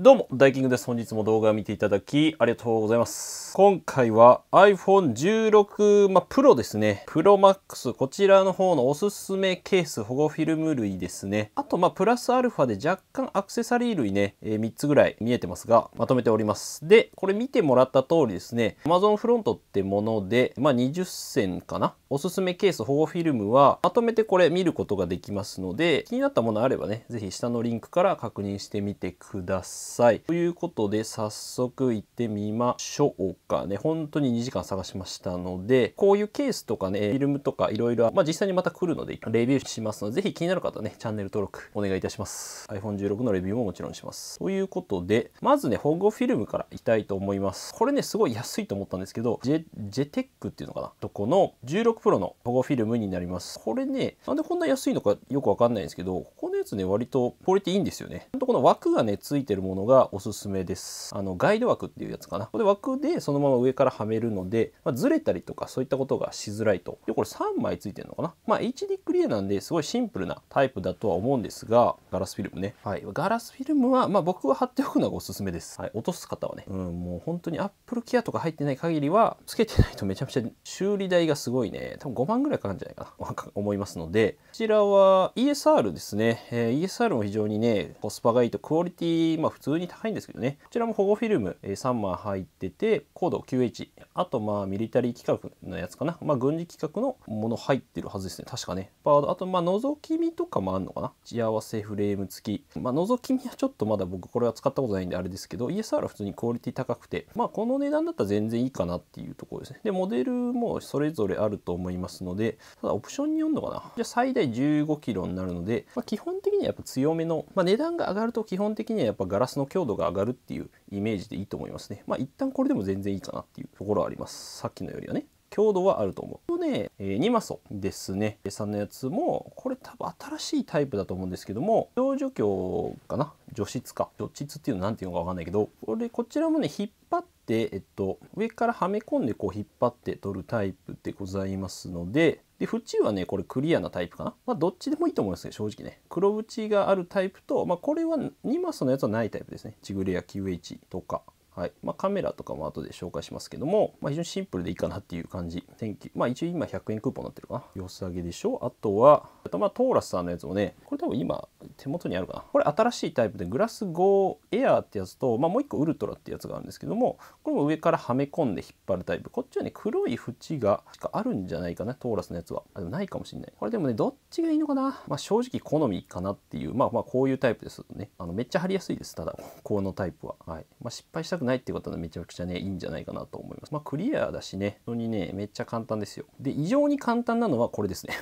どうも、ダイキングです。本日も動画を見ていただき、ありがとうございます。今回は iPhone 16、ま Pro ですね。Pro Max、こちらの方のおすすめケース、保護フィルム類ですね。あと、まプラスアルファで若干アクセサリー類ね、えー、3つぐらい見えてますが、まとめております。で、これ見てもらった通りですね、Amazon フロントってもので、まあ、20銭かな。おすすめケース、保護フィルムは、まとめてこれ見ることができますので、気になったものあればね、ぜひ下のリンクから確認してみてください。さい。ということで早速行ってみましょうかね。本当に2時間探しましたので、こういうケースとかね、フィルムとかいろいろ、まあ、実際にまた来るのでレビューしますので、ぜひ気になる方ね、チャンネル登録お願いいたします。iPhone16 のレビューももちろんします。ということで、まずね、保護フィルムからいきたいと思います。これね、すごい安いと思ったんですけど、ジェジェテックっていうのかなとこの16 Pro の保護フィルムになります。これね、なんでこんな安いのかよくわかんないんですけど、ここのやつね、割とクオリティいいんですよね。ほんとこの枠がね、ついてるもののがおすすめです。あの、ガイド枠っていうやつかな。これ枠でそのまま上からはめるので、まあ、ずれたりとかそういったことがしづらいと。で、これ3枚ついてるのかな。まあ、HD クリアなんですごいシンプルなタイプだとは思うんですが、ガラスフィルムね。はい。ガラスフィルムは、まあ、僕は貼っておくのがおすすめです。はい。落とす方はね。うん、もう本当に Apple Care とか入ってない限りは、つけてないとめちゃめちゃ修理代がすごいね。多分5万ぐらいかかるんじゃないかな。思いますので、こちらは ESR ですね。えー、ESR も非常にね、コスパがいいと、クオリティ、まあ普通通に高いんですけどねこちらも保護フィルム3枚入っててコード 9H あとまあミリタリー規格のやつかなまあ軍事規格のもの入ってるはずですね確かねードあとまあ覗き見とかもあんのかな幸せフレーム付きまあ覗き見はちょっとまだ僕これは使ったことないんであれですけど ESR は普通にクオリティ高くてまあこの値段だったら全然いいかなっていうところですねでモデルもそれぞれあると思いますのでただオプションによるのかなじゃあ最大1 5キロになるので、まあ、基本的にはやっぱ強めの、まあ、値段が上がると基本的にはやっぱガラスの強度が上がるっていうイメージでいいと思いますね。まあ一旦これでも全然いいかなっていうところはあります。さっきのよりはね。強度はあると思う。ね、えー、ニマソですね。さんのやつも、これ多分新しいタイプだと思うんですけども、幼女去かな除湿か。除湿っていうのなんていうのかわかんないけど、これ、こちらもね、引っ張って、えっと、上からはめ込んでこう引っ張って取るタイプでございますので、で、縁はね、これクリアなタイプかな。まあ、どっちでもいいと思いますね、正直ね。黒縁があるタイプと、まあ、これは2マスのやつはないタイプですね。ちグレや QH とか。はいまあ、カメラとかも後で紹介しますけども、まあ、非常にシンプルでいいかなっていう感じ。天気。まあ一応今100円クーポンになってるかな。良さげでしょ。あとは、まあ、トーラスさんのやつもね、これ多分今手元にあるかなこれ新しいタイプでグラス5エアーってやつと、まあ、もう1個ウルトラってやつがあるんですけどもこれも上からはめ込んで引っ張るタイプこっちはね黒い縁がしかあるんじゃないかなトーラスのやつはあでもないかもしんないこれでもねどっちがいいのかな、まあ、正直好みかなっていうまあまあこういうタイプですねあのめっちゃ貼りやすいですただこのタイプは、はいまあ、失敗したくないっていう方はめちゃくちゃねいいんじゃないかなと思いますまあクリアだしね本当にねめっちゃ簡単ですよで異常に簡単なのはこれですね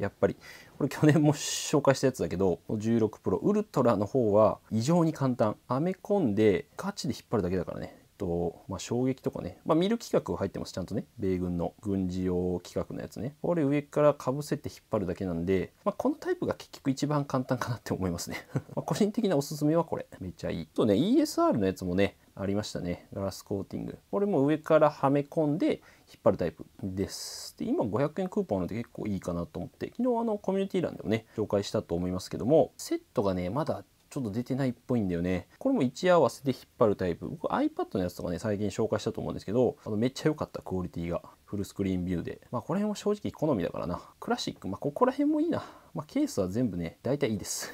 やっぱりこれ去年も紹介したやつだけど16 Pro ウルトラの方は異常に簡単はめ込んでガチで引っ張るだけだからねと、まあ、衝撃とかね、まあ、見る企画が入ってます、ちゃんとね、米軍の軍事用規格のやつね。これ上からかぶせて引っ張るだけなんで、まあ、このタイプが結局一番簡単かなって思いますね。ま個人的なおすすめはこれ、めっちゃいい。とね、ESR のやつもね、ありましたねガラスコーティングこれも上からはめ込んで引っ張るタイプですで今500円クーポンなんて結構いいかなと思って昨日あのコミュニティ欄でもね紹介したと思いますけどもセットがねまだちょっと出てないっぽいんだよね。これも位置合わせで引っ張るタイプ。僕 iPad のやつとかね、最近紹介したと思うんですけど、あのめっちゃ良かったクオリティが。フルスクリーンビューで。まあこの辺は正直好みだからな。クラシック、まあここら辺もいいな。まあケースは全部ね、大体いいです。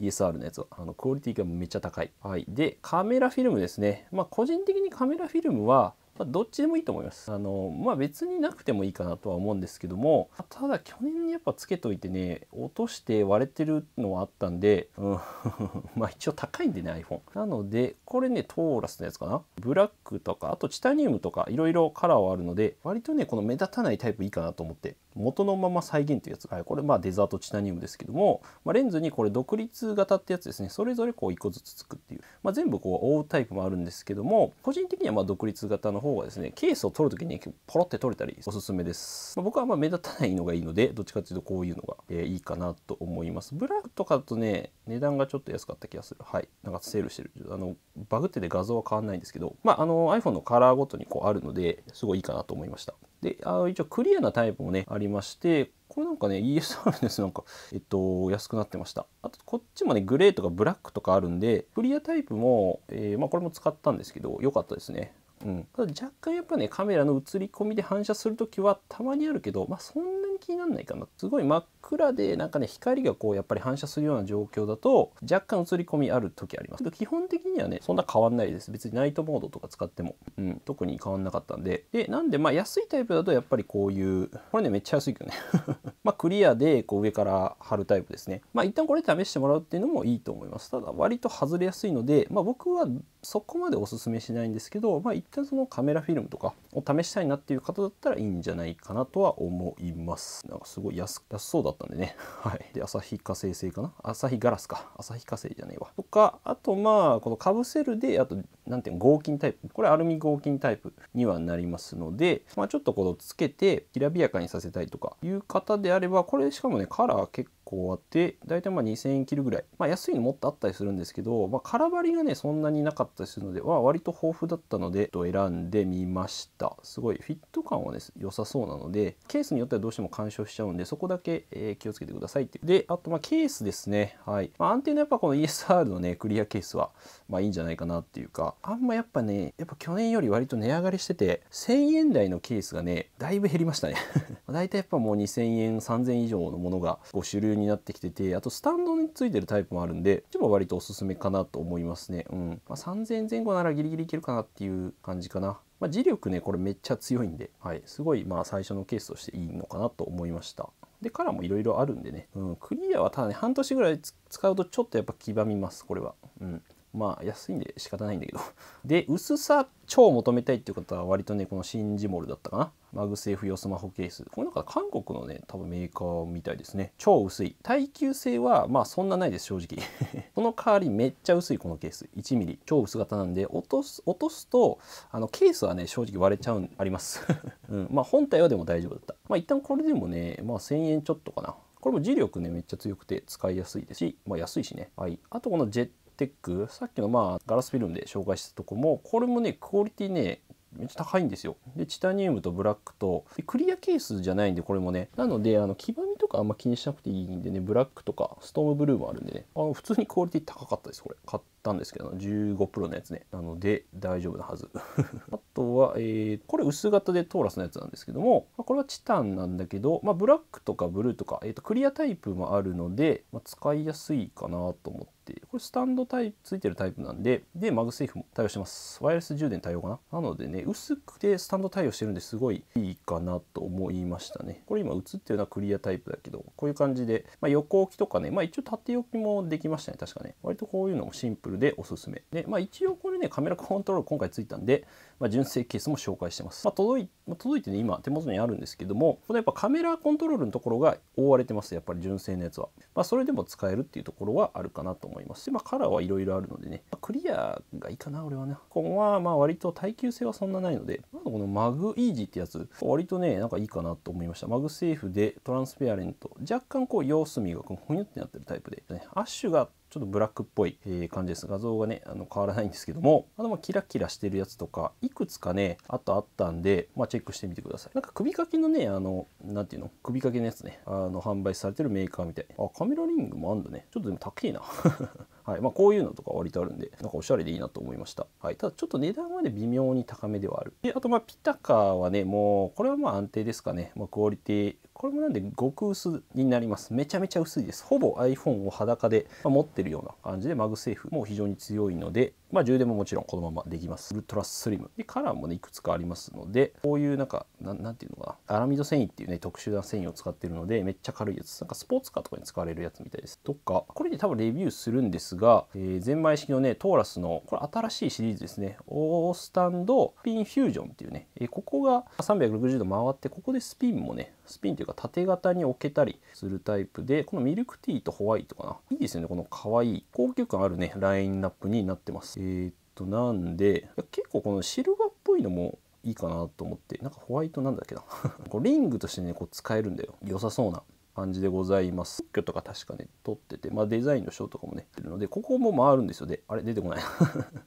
ESR のやつはあのクオリティがめっちゃ高い、はい、でカメラフィルムですねまあ個人的にカメラフィルムはまあ、どっちでもいいと思います。あのまあ、別になくてもいいかなとは思うんですけどもただ去年にやっぱつけといてね落として割れてるのはあったんで、うん、まあ一応高いんでね iPhone。なのでこれねトーラスのやつかなブラックとかあとチタニウムとかいろいろカラーはあるので割とねこの目立たないタイプいいかなと思って元のまま再現というやつ、はい、これまあデザートチタニウムですけども、まあ、レンズにこれ独立型ってやつですねそれぞれこう1個ずつつくっていう、まあ、全部こう覆うタイプもあるんですけども個人的にはま独立型の方がですねケースを取る時にポロって取れたりおすすめです、まあ、僕はま目立たないのがいいのでどっちかっていうとこういうのが、えいいかなと思いますブラックとかだとね値段がちょっと安かった気がするはいなんかセールしてるあのバグってて画像は変わんないんですけどまああの iPhone のカラーごとにこうあるのですごいいいかなと思いましたであ一応クリアなタイプもねありましてこれなんかね ESR ですなんかえっと安くなってましたあとこっちもねグレーとかブラックとかあるんでクリアタイプも、えー、まあ、これも使ったんですけど良かったですねうん、ただ若干やっぱねカメラの映り込みで反射する時はたまにあるけど、まあ、そんなに気にならないかなすごい真っ暗でなんかね光がこうやっぱり反射するような状況だと若干映り込みある時あります基本的にはねそんな変わんないです別にナイトモードとか使っても、うん、特に変わんなかったんででなんでまあ安いタイプだとやっぱりこういうこれねめっちゃ安いけどね まあクリアでこう上から貼るタイプですねまあ一旦これ試してもらうっていうのもいいと思いますただ割と外れやすいのでまあ僕はそこまでおすすめしないんですけどまあ一旦そのカメラフィルムとかを試したいなっていう方だったらいいんじゃないかなとは思いますなんかすごい安そうだだったんでね。はい。で、旭化成製かな旭ガラスか。旭化成じゃねえわ。とか、あとまあ、このかぶせるで、あと、なんていうの、合金タイプ。これアルミ合金タイプにはなりますので、まあ、ちょっとこのつけて、きらびやかにさせたいとかいう方であれば、これしかもね、カラー結構こうあって大体まあ2,000円切るぐらい、まあ、安いのもっとあったりするんですけど、まあ、空張りがねそんなになかったりするので、まあ、割と豊富だったので、と、選んでみましたすごいフィット感はね良さそうなのでケースによってはどうしても干渉しちゃうんでそこだけ、えー、気をつけてくださいってであとまあケースですねはい、まあ、安定のやっぱこの ESR のねクリアケースはまあいいんじゃないかなっていうかあんまやっぱねやっぱ去年より割と値上がりしてて1000円台のケースがねだいぶ減りましたねだいたいやっぱもう2000円3000円以上のものが5種類になってきててあとスタンドについてるタイプもあるんでこっちも割とおすすめかなと思いますねうん、まあ、3000前後ならギリギリいけるかなっていう感じかなまあ、磁力ねこれめっちゃ強いんで、はい、すごいまあ最初のケースとしていいのかなと思いましたでカラーもいろいろあるんでね、うん、クリアはただね半年ぐらい使うとちょっとやっぱ黄ばみますこれはうんまあ安いんで仕方ないんだけどで薄さ超求めたいっていう方は割とねこのシンジモルだったかなマグセーフ用スマホケースこれなんか韓国のね多分メーカーみたいですね超薄い耐久性はまあそんなないです正直 その代わりめっちゃ薄いこのケース 1mm 超薄型なんで落とす落とすとあのケースはね正直割れちゃうんあります、うん、まあ本体はでも大丈夫だったまあ一旦これでもねまあ1000円ちょっとかなこれも磁力ねめっちゃ強くて使いやすいですしまあ安いしねはいあとこのジェットテックさっきのまあガラスフィルムで紹介したとこもこれもねクオリティねめっちゃ高いんですよ。で、チタニウムとブラックと、クリアケースじゃないんで、これもね。なので、あの、黄ばみとかあんま気にしなくていいんでね、ブラックとか、ストームブルーもあるんでね、あの、普通にクオリティ高かったです、これ。買ったんですけど、15プロのやつね。なので、大丈夫なはず。あとは、えー、これ薄型でトーラスのやつなんですけども、まあ、これはチタンなんだけど、まあ、ブラックとかブルーとか、えっ、ー、と、クリアタイプもあるので、まあ、使いやすいかなと思って、て、これスタンドタイプついてるタイプなんで、で、マグセーフも対応してます。ワイヤレス充電対応かななのでね、薄くてスタンド対応してるんですごいいいかなと思いましたね。これ今映ってるのはクリアタイプだけど、こういう感じで、まあ、横置きとかね、まあ一応縦置きもできましたね、確かね。割とこういうのもシンプルでおすすめ。で、まあ一応これね、カメラコントロール今回ついたんで、まあ、純正ケースも紹介してます。まあ、届い、まあ、届いてね、今手元にあるんですけども、このやっぱカメラコントロールのところが覆われてます、やっぱり純正のやつは。まあそれでも使えるっていうところはあるかなと思いますで、まあ、カラーはいろいろあるのでね、まあ、クリアがいいかな俺はね今はまあ割と耐久性はそんなないので、まあ、このマグイージーってやつ割とねなんかいいかなと思いましたマグセーフでトランスペアレント若干こう様子見がこうふにゅってなってるタイプで、ね、アッシュがちょっとブラックっぽい感じです。画像がね、あの変わらないんですけども、あの、まキラキラしてるやつとか、いくつかね、あとあったんで、まあ、チェックしてみてください。なんか首掛けのね、あの、なんていうの首掛けのやつね、あの、販売されてるメーカーみたい。あ、カメラリングもあんだね。ちょっとでも高いな。はいまあ、こういうのとか割とあるんで、なんかおしゃれでいいなと思いました。はい、ただちょっと値段はね、微妙に高めではある。で、あとまあ、ピタカはね、もう、これはまあ安定ですかね。まあ、クオリティ、これもなんで極薄になりますめちゃめちゃ薄いですほぼ iPhone を裸で持ってるような感じでマグセーフも非常に強いのでまあ充電ももちろんこのままできますウルトラスリムでカラーもねいくつかありますのでこういうなんかなんていうのかなアラミド繊維っていうね特殊な繊維を使ってるのでめっちゃ軽いやつなんかスポーツカーとかに使われるやつみたいですとかこれで多分レビューするんですが、えー、ゼンマイ式のねトーラスのこれ新しいシリーズですねオースタンドピンフュージョンっていうね、えー、ここが360度回ってここでスピンもねスピンというかか縦型に置けたりするタイプでこのミルクティーとホワイトかないいですよねこの可愛い高級感あるねラインナップになってますえー、っとなんで結構このシルバーっぽいのもいいかなと思ってなんかホワイトなんだっけな こリングとしてねこう使えるんだよ良さそうな感じでございます。特許とか確かね、撮ってて、まあ、デザインの賞とかもね、てるので、ここも回るんですよ。で、あれ出てこない。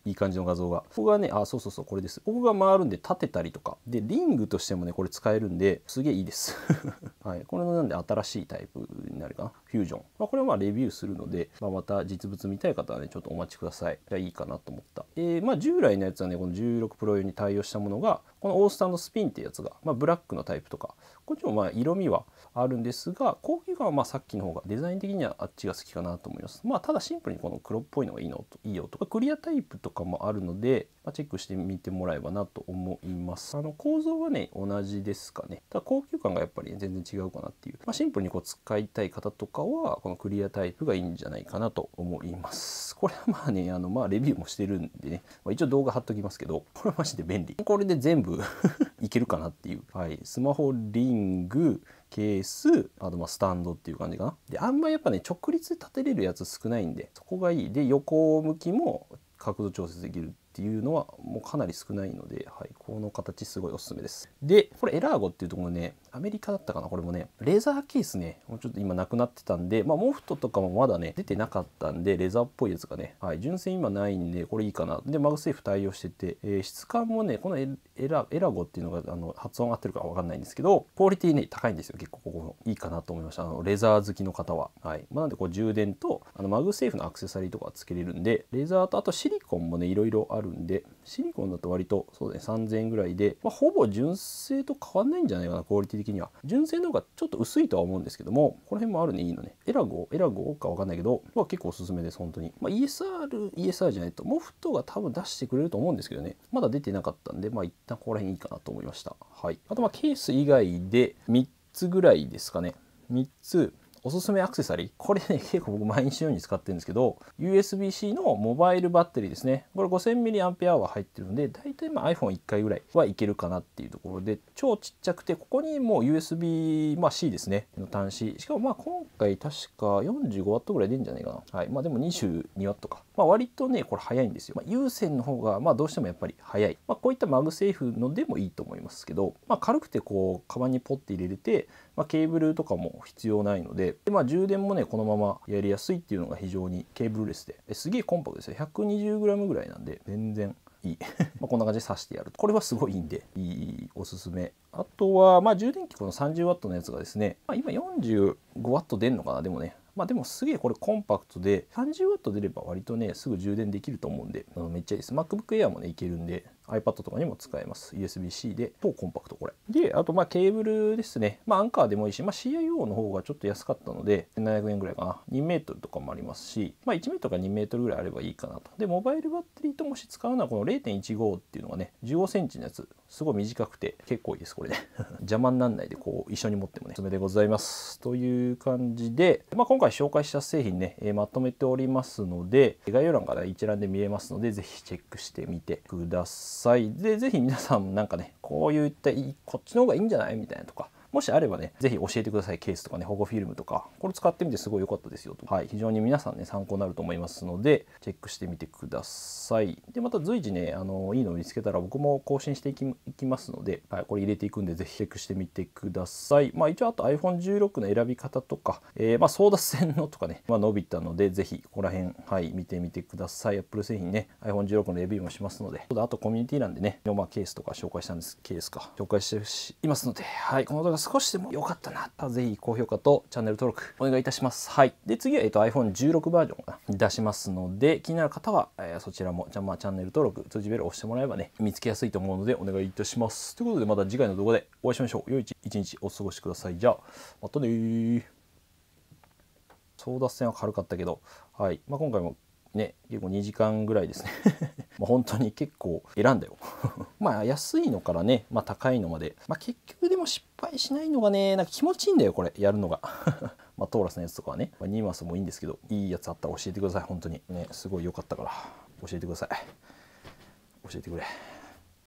いい感じの画像が。ここがね、あ、そうそうそう、これです。ここが回るんで、立てたりとか。で、リングとしてもね、これ使えるんで、すげえいいです。はい、これのなんで新しいタイプになるかなフュージョン、まあ、これはまあレビューするので、まあ、また実物見たい方はねちょっとお待ちくださいじゃいいかなと思った、えー、まあ従来のやつはねこの16プロ用に対応したものがこのオースターのスピンっていうやつが、まあ、ブラックのタイプとかこっちもまあ色味はあるんですが高級感はまあさっきの方がデザイン的にはあっちが好きかなと思いますまあただシンプルにこの黒っぽいのがいいのといいよとかクリアタイプとかもあるので、まあ、チェックしてみてもらえばなと思いますあの構造はね同じですかねただ高級感がやっぱり、ね、全然違違うかなっていう、まあ、シンプルにこう使いたい方とかはこのクリアタイプがいいんじゃないかなと思います これはまあねあのまあレビューもしてるんでね、まあ、一応動画貼っときますけど これマジで便利 これで全部いけるかなっていう、はい、スマホリングケースあとまあスタンドっていう感じかなであんまやっぱね直立で立てれるやつ少ないんでそこがいいで横向きも角度調節できるっていうのはもうかなり少ないので、はい、この形すごいおすすめです。で、これエラーゴっていうところね、アメリカだったかな、これもね、レザーケースね、もうちょっと今なくなってたんで、まあモフトとかもまだね、出てなかったんで、レザーっぽいやつがね、はい、純正今ないんで、これいいかな。で、マグセーフ対応してて、えー、質感もね、このエラエラゴっていうのがあの発音合ってるかわかんないんですけど、クオリティね、高いんですよ、結構ここいいかなと思いました。あのレザー好きの方は。はい。まあ、なんでこう充電と、あのマグセーフのアクセサリーとかつけれるんで、レザーとあとシリコンもね、いろいろあるるんでシリコンだと割とそうですね3000円ぐらいで、まあ、ほぼ純正と変わんないんじゃないかなクオリティ的には純正の方がちょっと薄いとは思うんですけどもこの辺もあるねいいのねエラゴエラゴかわかんないけどは結構おすすめです本当に、まあ、ESR ESR じゃないとモフトが多分出してくれると思うんですけどねまだ出てなかったんでまあ一旦ここら辺いいかなと思いましたはいあとまあケース以外で3つぐらいですかね3つおすすめアクセサリーこれね 結構僕毎日のように使ってるんですけど USB-C のモバイルバッテリーですねこれ 5000mAh 入ってるんで大体まあ iPhone1 回ぐらいはいけるかなっていうところで超ちっちゃくてここにもう USB-C、まあ、ですねの端子しかもまあ今回確か 45W ぐらい出るんじゃないかなはいまあでも 22W かまあ割とねこれ早いんですよ、まあ、有線の方がまあどうしてもやっぱり早い、まあ、こういったマグセーフのでもいいと思いますけど、まあ、軽くてこうカバンにポッて入れれて、まあ、ケーブルとかも必要ないのででまあ、充電もねこのままやりやすいっていうのが非常にケーブルレスですげえコンパクトですよ 120g ぐらいなんで全然いい まこんな感じで挿してやるこれはすごいいいんでいいおすすめあとは、まあ、充電器この 30W のやつがですね、まあ、今 45W 出んのかなでもねまあでもすげえこれコンパクトで 30W 出れば割とねすぐ充電できると思うんでめっちゃいいです MacBook Air もねいけるんで iPad とかにも使えます。USB-C で、超コンパクトこれ。で、あとまあケーブルですね。まあアンカーでもいいし、まあ CIO の方がちょっと安かったので、700円ぐらいかな。2メートルとかもありますし、まあ1メートルか2メートルぐらいあればいいかなと。で、モバイルバッテリーともし使うのはこの0.15っていうのがね、15センチのやつ、すごい短くて結構いいです、これで、ね。邪魔にならないでこう一緒に持ってもね、おすすめでございます。という感じで、まあ今回紹介した製品ね、えー、まとめておりますので、概要欄から一覧で見えますので、ぜひチェックしてみてください。さいで是非皆さんもなんかねこう言ってこっちの方がいいんじゃないみたいなとかもしあればね、ぜひ教えてください。ケースとかね、保護フィルムとか、これ使ってみてすごい良かったですよと。はい、非常に皆さんね、参考になると思いますので、チェックしてみてください。で、また随時ね、あの、いいのを見つけたら僕も更新していきますので、はい、これ入れていくんで、ぜひチェックしてみてください。まあ一応、あと iPhone16 の選び方とか、えー、まあ争奪戦のとかね、まあ、伸びたので、ぜひここら辺、はい、見てみてください。Apple 製品ね、iPhone16 のレビューもしますので、あとコミュニティ欄でね、まあ、ケースとか紹介したんです、ケースか、紹介していますので、はい、この動画少しでも良かったなぜひ高評価とチャンネル登録お願いいたしますはいで次は、えーと、iPhone16 バージョン出しますので気になる方は、えー、そちらもじゃ、まあ、チャンネル登録通知ベルを押してもらえばね見つけやすいと思うのでお願いいたしますということでまた次回の動画でお会いしましょう良い一日お過ごしくださいじゃあまたね争奪戦は軽かったけど、はいまあ、今回もね結構2時間ぐらいですね まあ本当に結構選んだよ まあ安いのからね、まあ、高いのまで、まあ、結局でも失敗しないのがねなんか気持ちいいんだよこれやるのが まあトーラスのやつとかはね、まあ、ニーマスもいいんですけどいいやつあったら教えてください本当にねすごい良かったから教えてください教えてくれ